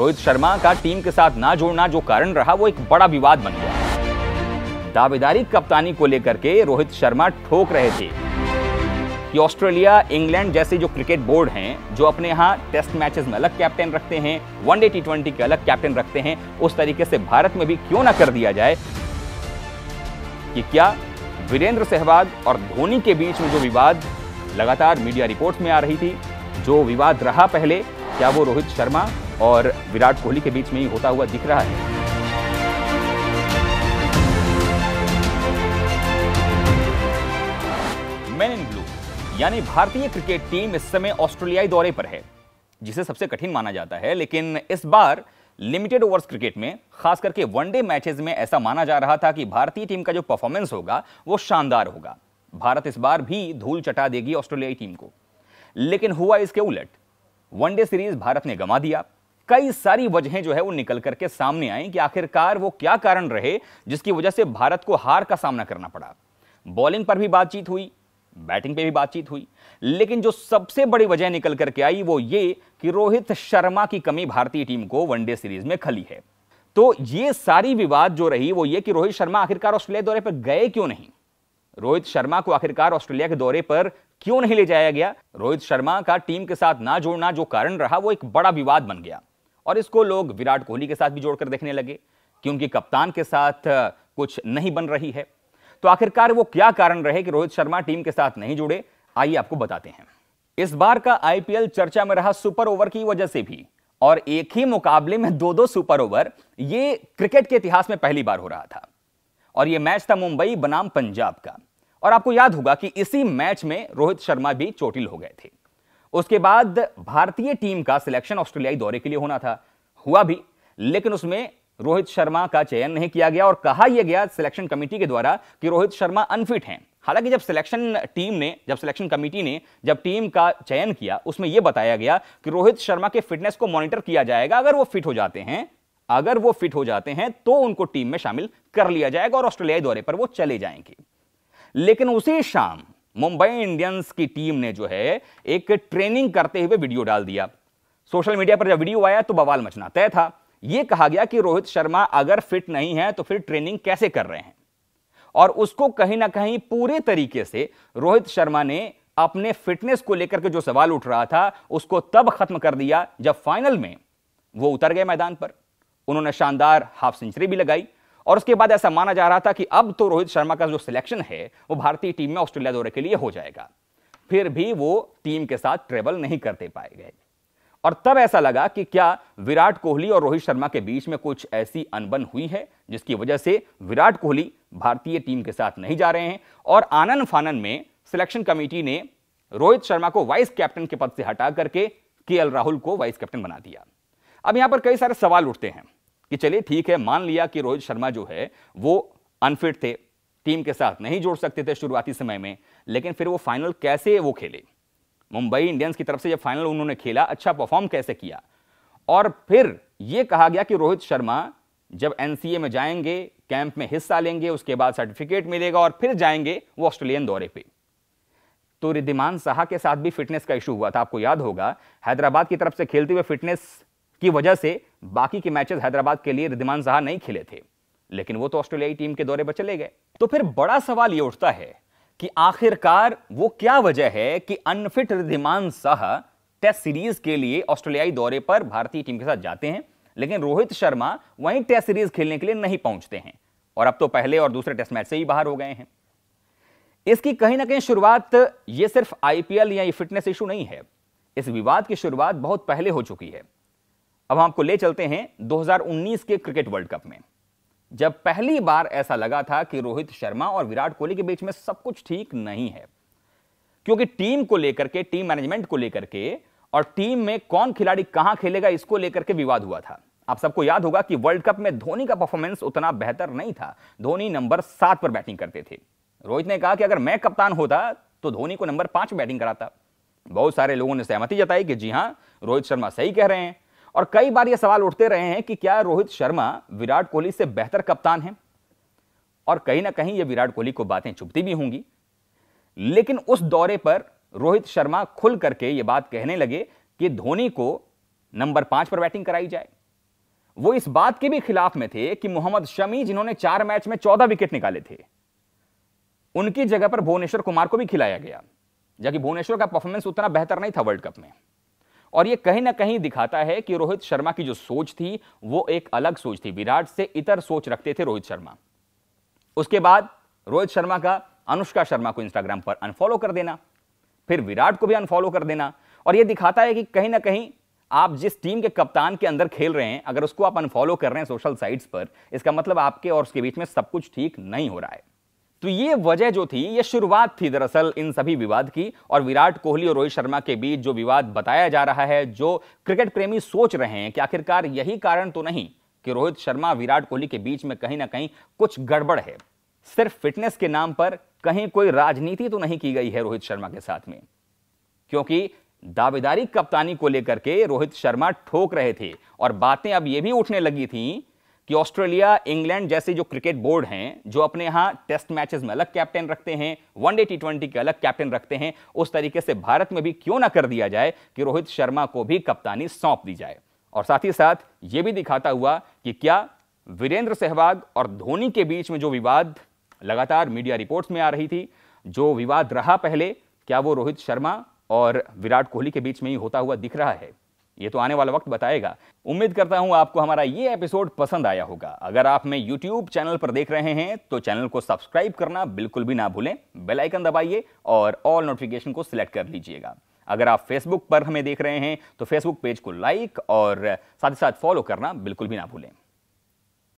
रोहित शर्मा का टीम के साथ ना जोड़ना जो कारण रहा वो एक बड़ा विवाद बन गया दावेदारी कप्तानी को लेकर के रोहित शर्मा ठोक रहे थे कि ऑस्ट्रेलिया इंग्लैंड जैसे जो क्रिकेट बोर्ड हैं जो अपने यहाँ टेस्ट मैचेस में अलग कैप्टन रखते हैं वनडे टी ट्वेंटी के अलग कैप्टन रखते हैं उस तरीके से भारत में भी क्यों ना कर दिया जाए कि क्या वीरेंद्र सहवाग और धोनी के बीच में जो विवाद लगातार मीडिया रिपोर्ट्स में आ रही थी जो विवाद रहा पहले क्या वो रोहित शर्मा और विराट कोहली के बीच में ही होता हुआ दिख रहा है मैन इन ब्लू यानी भारतीय क्रिकेट टीम इस समय ऑस्ट्रेलियाई दौरे पर है जिसे सबसे कठिन माना जाता है लेकिन इस बार लिमिटेड ओवर्स क्रिकेट में खास करके वनडे मैचेस में ऐसा माना जा रहा था कि भारतीय टीम का जो परफॉर्मेंस होगा वो शानदार होगा भारत इस बार भी धूल चटा देगी ऑस्ट्रेलियाई टीम को लेकिन हुआ इसके उलट वनडे सीरीज भारत ने गमा दिया कई सारी वजहें जो है वो निकल करके सामने आई कि आखिरकार वो क्या कारण रहे जिसकी वजह से भारत को हार का सामना करना पड़ा बॉलिंग पर भी बातचीत हुई बैटिंग पे भी बातचीत हुई लेकिन जो सबसे बड़ी वजह निकल करके आई वो ये कि रोहित शर्मा की कमी भारतीय टीम को वनडे सीरीज में खली है तो ये सारी विवाद जो रही वो ये कि रोहित शर्मा आखिरकार ऑस्ट्रेलिया दौरे पर गए क्यों नहीं रोहित शर्मा को आखिरकार ऑस्ट्रेलिया के दौरे पर क्यों नहीं ले जाया गया रोहित शर्मा का टीम के साथ ना जोड़ना जो कारण रहा वो एक बड़ा विवाद बन गया और इसको लोग विराट कोहली के साथ भी जोड़कर देखने लगे कि उनकी कप्तान के साथ कुछ नहीं बन रही है तो आखिरकार वो क्या कारण रहे कि रोहित शर्मा टीम के साथ नहीं जुड़े आइए आपको बताते हैं इस बार का आईपीएल चर्चा में रहा सुपर ओवर की वजह से भी और एक ही मुकाबले में दो दो सुपर ओवर ये क्रिकेट के इतिहास में पहली बार हो रहा था और ये मैच था मुंबई बनाम पंजाब का और आपको याद होगा कि इसी मैच में रोहित शर्मा भी चोटिल हो गए थे उसके बाद भारतीय टीम का सिलेक्शन ऑस्ट्रेलियाई दौरे के लिए होना था हुआ भी लेकिन उसमें रोहित शर्मा का चयन नहीं किया गया और कहा यह गया सिलेक्शन कमेटी के द्वारा कि रोहित शर्मा अनफिट हैं हालांकि जब सिलेक्शन टीम ने जब सिलेक्शन कमेटी ने जब टीम का चयन किया उसमें यह बताया गया कि रोहित शर्मा के फिटनेस को मॉनिटर किया जाएगा अगर वो फिट हो जाते हैं अगर वो फिट हो जाते हैं तो उनको टीम में शामिल कर लिया जाएगा और ऑस्ट्रेलियाई दौरे पर वो चले जाएंगे लेकिन उसी शाम मुंबई इंडियंस की टीम ने जो है एक ट्रेनिंग करते हुए वीडियो डाल दिया सोशल मीडिया पर जब वीडियो आया तो बवाल मचना तय था यह कहा गया कि रोहित शर्मा अगर फिट नहीं है तो फिर ट्रेनिंग कैसे कर रहे हैं और उसको कहीं ना कहीं पूरे तरीके से रोहित शर्मा ने अपने फिटनेस को लेकर के जो सवाल उठ रहा था उसको तब खत्म कर दिया जब फाइनल में वो उतर गए मैदान पर उन्होंने शानदार हाफ सेंचुरी भी लगाई और उसके बाद ऐसा माना जा रहा था कि अब तो रोहित शर्मा का जो सिलेक्शन है वो भारतीय टीम में ऑस्ट्रेलिया दौरे के लिए हो जाएगा फिर भी वो टीम के साथ ट्रेवल नहीं करते पाए गए और तब ऐसा लगा कि क्या विराट कोहली और रोहित शर्मा के बीच में कुछ ऐसी अनबन हुई है जिसकी वजह से विराट कोहली भारतीय टीम के साथ नहीं जा रहे हैं और आनंद फानन में सिलेक्शन कमेटी ने रोहित शर्मा को वाइस कैप्टन के पद से हटा करके के राहुल को वाइस कैप्टन बना दिया अब यहां पर कई सारे सवाल उठते हैं कि चलिए ठीक है मान लिया कि रोहित शर्मा जो है वो अनफिट थे टीम के साथ नहीं जोड़ सकते थे शुरुआती समय में लेकिन फिर वो फाइनल कैसे वो खेले मुंबई इंडियंस की तरफ से जब फाइनल उन्होंने खेला अच्छा परफॉर्म कैसे किया और फिर ये कहा गया कि रोहित शर्मा जब एनसीए में जाएंगे कैंप में हिस्सा लेंगे उसके बाद सर्टिफिकेट मिलेगा और फिर जाएंगे वो ऑस्ट्रेलियन दौरे पे तो रिद्धिमान साहा के साथ भी फिटनेस का इशू हुआ था आपको याद होगा हैदराबाद की तरफ से खेलते हुए फिटनेस की वजह से बाकी के मैचेस हैदराबाद के लिए रिद्धिमान जहा नहीं खेले थे लेकिन वो तो ऑस्ट्रेलियाई टीम के दौरे पर चले गए तो फिर बड़ा सवाल ये उठता है कि आखिरकार वो क्या वजह है कि unfit Riddhiman Saha test series के लिए ऑस्ट्रेलियाई दौरे पर भारतीय टीम के साथ जाते हैं लेकिन रोहित शर्मा वहीं टेस्ट सीरीज खेलने के लिए नहीं पहुंचते हैं और अब तो पहले और दूसरे टेस्ट मैच से ही बाहर हो गए हैं इसकी कहीं ना कहीं शुरुआत यह सिर्फ आईपीएल या फिटनेस इशू नहीं है इस विवाद की शुरुआत बहुत पहले हो चुकी है अब हम आपको ले चलते हैं 2019 के क्रिकेट वर्ल्ड कप में जब पहली बार ऐसा लगा था कि रोहित शर्मा और विराट कोहली के बीच में सब कुछ ठीक नहीं है क्योंकि टीम को लेकर के टीम मैनेजमेंट को लेकर के और टीम में कौन खिलाड़ी कहां खेलेगा इसको लेकर के विवाद हुआ था आप सबको याद होगा कि वर्ल्ड कप में धोनी का परफॉर्मेंस उतना बेहतर नहीं था धोनी नंबर सात पर बैटिंग करते थे रोहित ने कहा कि अगर मैं कप्तान होता तो धोनी को नंबर पांच बैटिंग कराता बहुत सारे लोगों ने सहमति जताई कि जी हां रोहित शर्मा सही कह रहे हैं और कई बार ये सवाल उठते रहे हैं कि क्या रोहित शर्मा विराट कोहली से बेहतर कप्तान है और कहीं ना कहीं ये विराट कोहली को बातें चुपती भी होंगी लेकिन उस दौरे पर रोहित शर्मा खुल करके ये बात कहने लगे कि धोनी को नंबर पांच पर बैटिंग कराई जाए वो इस बात के भी खिलाफ में थे कि मोहम्मद शमी जिन्होंने चार मैच में चौदह विकेट निकाले थे उनकी जगह पर भुवनेश्वर कुमार को भी खिलाया गया जबकि भुवनेश्वर का परफॉर्मेंस उतना बेहतर नहीं था वर्ल्ड कप में और ये कहीं ना कहीं दिखाता है कि रोहित शर्मा की जो सोच थी वो एक अलग सोच थी विराट से इतर सोच रखते थे रोहित शर्मा उसके बाद रोहित शर्मा का अनुष्का शर्मा को इंस्टाग्राम पर अनफॉलो कर देना फिर विराट को भी अनफॉलो कर देना और ये दिखाता है कि कहीं ना कहीं आप जिस टीम के कप्तान के अंदर खेल रहे हैं अगर उसको आप अनफॉलो कर रहे हैं सोशल साइट्स पर इसका मतलब आपके और उसके बीच में सब कुछ ठीक नहीं हो रहा है तो ये वजह जो थी ये शुरुआत थी दरअसल इन सभी विवाद की और विराट कोहली और रोहित शर्मा के बीच जो विवाद बताया जा रहा है जो क्रिकेट प्रेमी सोच रहे हैं कि आखिरकार यही कारण तो नहीं कि रोहित शर्मा विराट कोहली के बीच में कहीं ना कहीं कुछ गड़बड़ है सिर्फ फिटनेस के नाम पर कहीं कोई राजनीति तो नहीं की गई है रोहित शर्मा के साथ में क्योंकि दावेदारी कप्तानी को लेकर के रोहित शर्मा ठोक रहे थे और बातें अब यह भी उठने लगी थी कि ऑस्ट्रेलिया इंग्लैंड जैसे जो क्रिकेट बोर्ड हैं जो अपने यहाँ टेस्ट मैचेस में अलग कैप्टन रखते हैं वनडे टी ट्वेंटी के अलग कैप्टन रखते हैं उस तरीके से भारत में भी क्यों ना कर दिया जाए कि रोहित शर्मा को भी कप्तानी सौंप दी जाए और साथ ही साथ ये भी दिखाता हुआ कि क्या वीरेंद्र सहवाग और धोनी के बीच में जो विवाद लगातार मीडिया रिपोर्ट्स में आ रही थी जो विवाद रहा पहले क्या वो रोहित शर्मा और विराट कोहली के बीच में ही होता हुआ दिख रहा है ये तो आने वाला वक्त बताएगा उम्मीद करता हूं आपको हमारा ये एपिसोड पसंद आया होगा अगर आप हमें यूट्यूब चैनल पर देख रहे हैं तो चैनल को सब्सक्राइब करना बिल्कुल भी ना भूलें बेल आइकन दबाइए और ऑल नोटिफिकेशन को सिलेक्ट कर लीजिएगा अगर आप फेसबुक पर हमें देख रहे हैं तो फेसबुक पेज को लाइक और साथ ही साथ फॉलो करना बिल्कुल भी ना भूलें